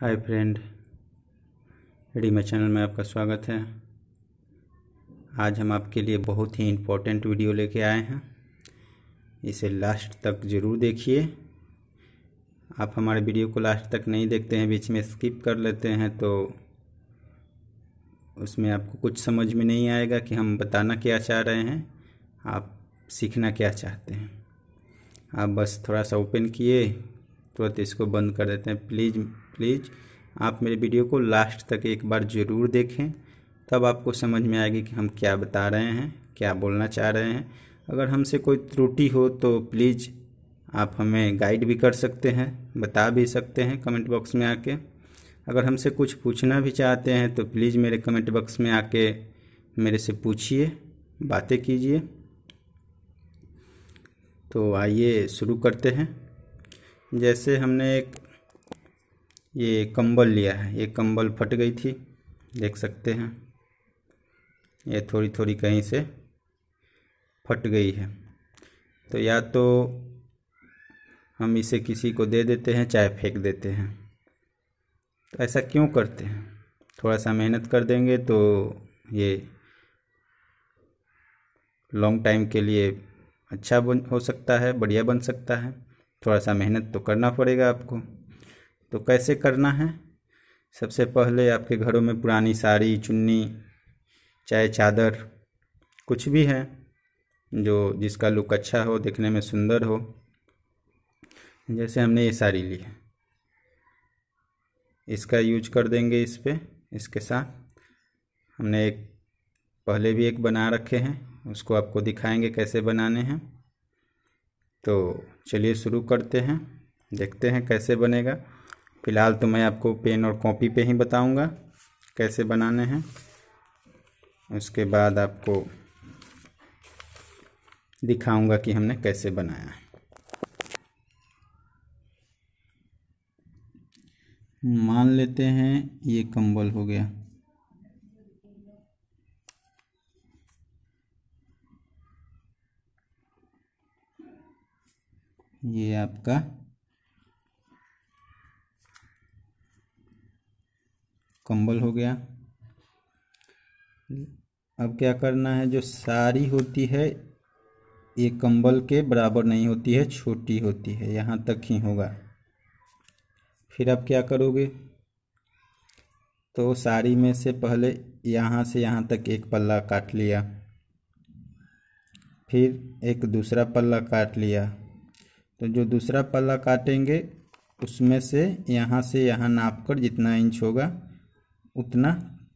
hi friend रेडीमा channel में आपका स्वागत है आज हम आपके लिए बहुत ही इम्पोर्टेंट वीडियो लेके आए हैं इसे लास्ट तक ज़रूर देखिए आप हमारे वीडियो को लास्ट तक नहीं देखते हैं बीच में स्किप कर लेते हैं तो उसमें आपको कुछ समझ में नहीं आएगा कि हम बताना क्या चाह रहे हैं आप सीखना क्या चाहते हैं आप बस थोड़ा सा ओपन किए तुरंत इसको बंद कर देते हैं प्लीज़ प्लीज़ आप मेरे वीडियो को लास्ट तक एक बार ज़रूर देखें तब आपको समझ में आएगी कि हम क्या बता रहे हैं क्या बोलना चाह रहे हैं अगर हमसे कोई त्रुटि हो तो प्लीज़ आप हमें गाइड भी कर सकते हैं बता भी सकते हैं कमेंट बॉक्स में आके अगर हमसे कुछ पूछना भी चाहते हैं तो प्लीज़ मेरे कमेंट बॉक्स में आके मेरे से पूछिए बातें कीजिए तो आइए शुरू करते हैं जैसे हमने एक ये कंबल लिया है ये कंबल फट गई थी देख सकते हैं ये थोड़ी थोड़ी कहीं से फट गई है तो या तो हम इसे किसी को दे देते हैं चाहे फेंक देते हैं तो ऐसा क्यों करते हैं थोड़ा सा मेहनत कर देंगे तो ये लॉन्ग टाइम के लिए अच्छा बन हो सकता है बढ़िया बन सकता है थोड़ा सा मेहनत तो करना पड़ेगा आपको तो कैसे करना है सबसे पहले आपके घरों में पुरानी साड़ी चुन्नी चाहे चादर कुछ भी है जो जिसका लुक अच्छा हो देखने में सुंदर हो जैसे हमने ये साड़ी ली है इसका यूज कर देंगे इस पर इसके साथ हमने एक पहले भी एक बना रखे हैं उसको आपको दिखाएंगे कैसे बनाने हैं तो चलिए शुरू करते हैं देखते हैं कैसे बनेगा फ़िलहाल तो मैं आपको पेन और कॉपी पे ही बताऊंगा कैसे बनाने हैं उसके बाद आपको दिखाऊंगा कि हमने कैसे बनाया है मान लेते हैं ये कंबल हो गया ये आपका कंबल हो गया अब क्या करना है जो साड़ी होती है ये कंबल के बराबर नहीं होती है छोटी होती है यहाँ तक ही होगा फिर आप क्या करोगे तो साड़ी में से पहले यहाँ से यहाँ तक एक पल्ला काट लिया फिर एक दूसरा पल्ला काट लिया तो जो दूसरा पल्ला काटेंगे उसमें से यहाँ से यहाँ नाप कर जितना इंच होगा उतना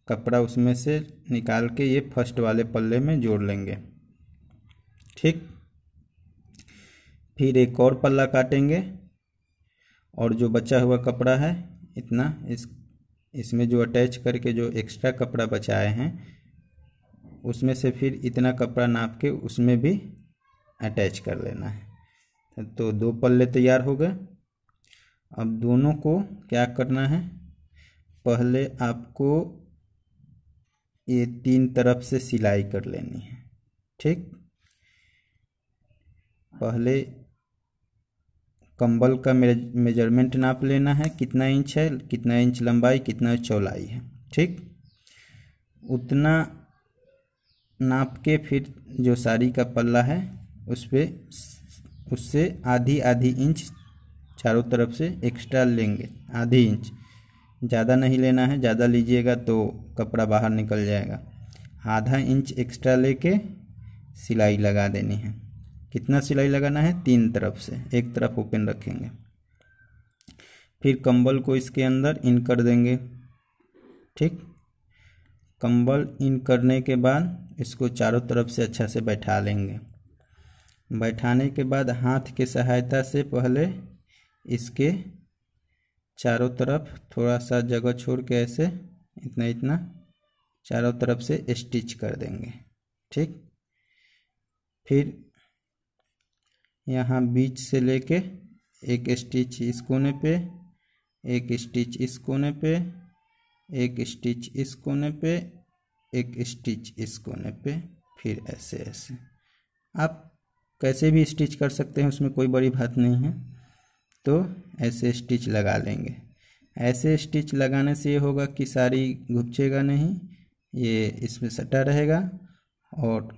कपड़ा उसमें से निकाल के ये फर्स्ट वाले पल्ले में जोड़ लेंगे ठीक फिर एक और पल्ला काटेंगे और जो बचा हुआ कपड़ा है इतना इस इसमें जो अटैच करके जो एक्स्ट्रा कपड़ा बचाए हैं उसमें से फिर इतना कपड़ा नाप के उसमें भी अटैच कर लेना है तो दो पल्ले तैयार हो गए अब दोनों को क्या करना है पहले आपको ये तीन तरफ से सिलाई कर लेनी है ठीक पहले कंबल का मेजरमेंट नाप लेना है कितना इंच है कितना इंच लंबाई कितना चौलाई है ठीक उतना नाप के फिर जो साड़ी का पल्ला है उस पर उससे आधी आधी इंच चारों तरफ से एक्स्ट्रा लेंगे आधी इंच ज़्यादा नहीं लेना है ज़्यादा लीजिएगा तो कपड़ा बाहर निकल जाएगा आधा इंच एक्स्ट्रा लेके सिलाई लगा देनी है कितना सिलाई लगाना है तीन तरफ से एक तरफ ओपन रखेंगे फिर कंबल को इसके अंदर इन कर देंगे ठीक कंबल इन करने के बाद इसको चारों तरफ से अच्छा से बैठा लेंगे बैठाने के बाद हाथ के सहायता से पहले इसके चारों तरफ थोड़ा सा जगह छोड़ के ऐसे इतना इतना चारों तरफ से स्टिच कर देंगे ठीक फिर यहाँ बीच से लेके एक स्टिच इस कोने पे एक स्टिच इस कोने पे एक स्टिच इस कोने पे एक स्टिच इस कोने पे फिर ऐसे ऐसे आप कैसे भी स्टिच कर सकते हैं उसमें कोई बड़ी बात नहीं है तो ऐसे स्टिच लगा लेंगे ऐसे स्टिच लगाने से ये होगा कि साड़ी घुपचेगा नहीं ये इसमें सटा रहेगा और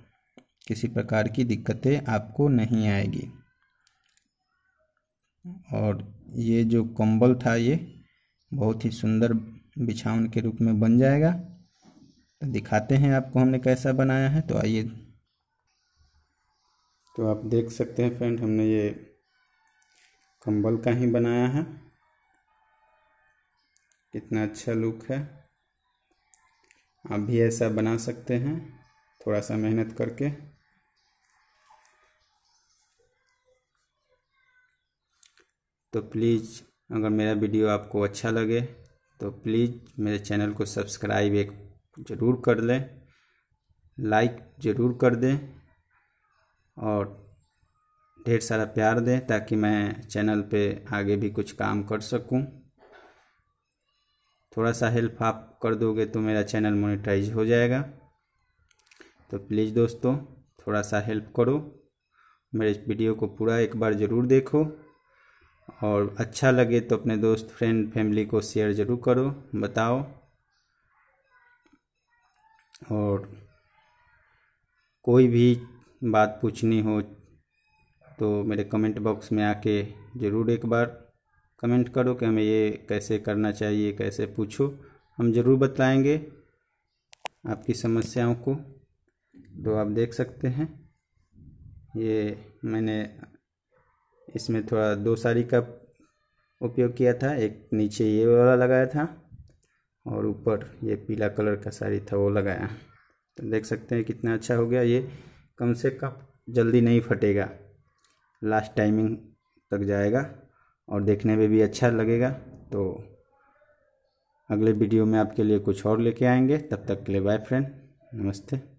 किसी प्रकार की दिक्कतें आपको नहीं आएगी और ये जो कंबल था ये बहुत ही सुंदर बिछावन के रूप में बन जाएगा तो दिखाते हैं आपको हमने कैसा बनाया है तो आइए तो आप देख सकते हैं फ्रेंड हमने ये कंबल का ही बनाया है कितना अच्छा लुक है आप भी ऐसा बना सकते हैं थोड़ा सा मेहनत करके तो प्लीज़ अगर मेरा वीडियो आपको अच्छा लगे तो प्लीज़ मेरे चैनल को सब्सक्राइब एक ज़रूर कर लें लाइक ज़रूर कर दें और ढेर सारा प्यार दें ताकि मैं चैनल पे आगे भी कुछ काम कर सकूं थोड़ा सा हेल्प आप कर दोगे तो मेरा चैनल मोनेटाइज हो जाएगा तो प्लीज़ दोस्तों थोड़ा सा हेल्प करो मेरे वीडियो को पूरा एक बार ज़रूर देखो और अच्छा लगे तो अपने दोस्त फ्रेंड फैमिली को शेयर ज़रूर करो बताओ और कोई भी बात पूछनी हो तो मेरे कमेंट बॉक्स में आके ज़रूर एक बार कमेंट करो कि हमें ये कैसे करना चाहिए कैसे पूछो हम ज़रूर बताएंगे आपकी समस्याओं को तो आप देख सकते हैं ये मैंने इसमें थोड़ा दो साड़ी का उपयोग किया था एक नीचे ये वाला लगाया था और ऊपर ये पीला कलर का साड़ी था वो लगाया तो देख सकते हैं कितना अच्छा हो गया ये कम से कम जल्दी नहीं फटेगा लास्ट टाइमिंग तक जाएगा और देखने में भी अच्छा लगेगा तो अगले वीडियो में आपके लिए कुछ और लेके आएंगे तब तक के लिए बाय फ्रेंड नमस्ते